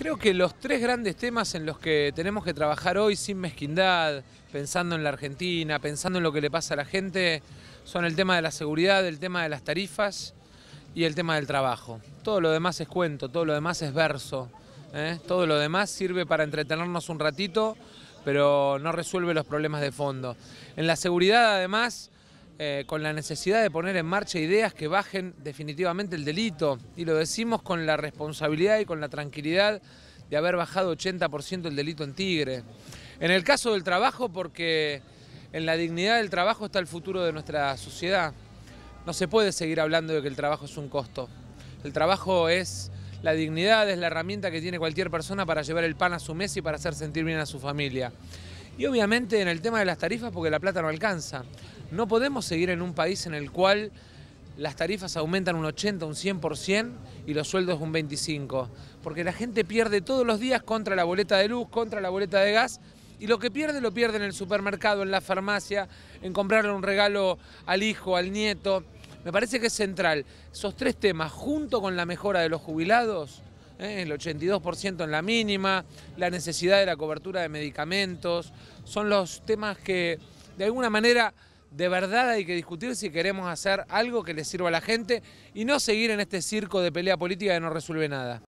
Creo que los tres grandes temas en los que tenemos que trabajar hoy sin mezquindad, pensando en la Argentina, pensando en lo que le pasa a la gente, son el tema de la seguridad, el tema de las tarifas y el tema del trabajo. Todo lo demás es cuento, todo lo demás es verso, ¿eh? todo lo demás sirve para entretenernos un ratito, pero no resuelve los problemas de fondo. En la seguridad, además, eh, con la necesidad de poner en marcha ideas que bajen definitivamente el delito. Y lo decimos con la responsabilidad y con la tranquilidad de haber bajado 80% el delito en Tigre. En el caso del trabajo, porque en la dignidad del trabajo está el futuro de nuestra sociedad. No se puede seguir hablando de que el trabajo es un costo. El trabajo es la dignidad, es la herramienta que tiene cualquier persona para llevar el pan a su mesa y para hacer sentir bien a su familia. Y obviamente en el tema de las tarifas, porque la plata no alcanza. No podemos seguir en un país en el cual las tarifas aumentan un 80, un 100% y los sueldos un 25%. Porque la gente pierde todos los días contra la boleta de luz, contra la boleta de gas. Y lo que pierde, lo pierde en el supermercado, en la farmacia, en comprarle un regalo al hijo, al nieto. Me parece que es central. Esos tres temas, junto con la mejora de los jubilados, ¿eh? el 82% en la mínima, la necesidad de la cobertura de medicamentos, son los temas que de alguna manera de verdad hay que discutir si queremos hacer algo que le sirva a la gente y no seguir en este circo de pelea política que no resuelve nada.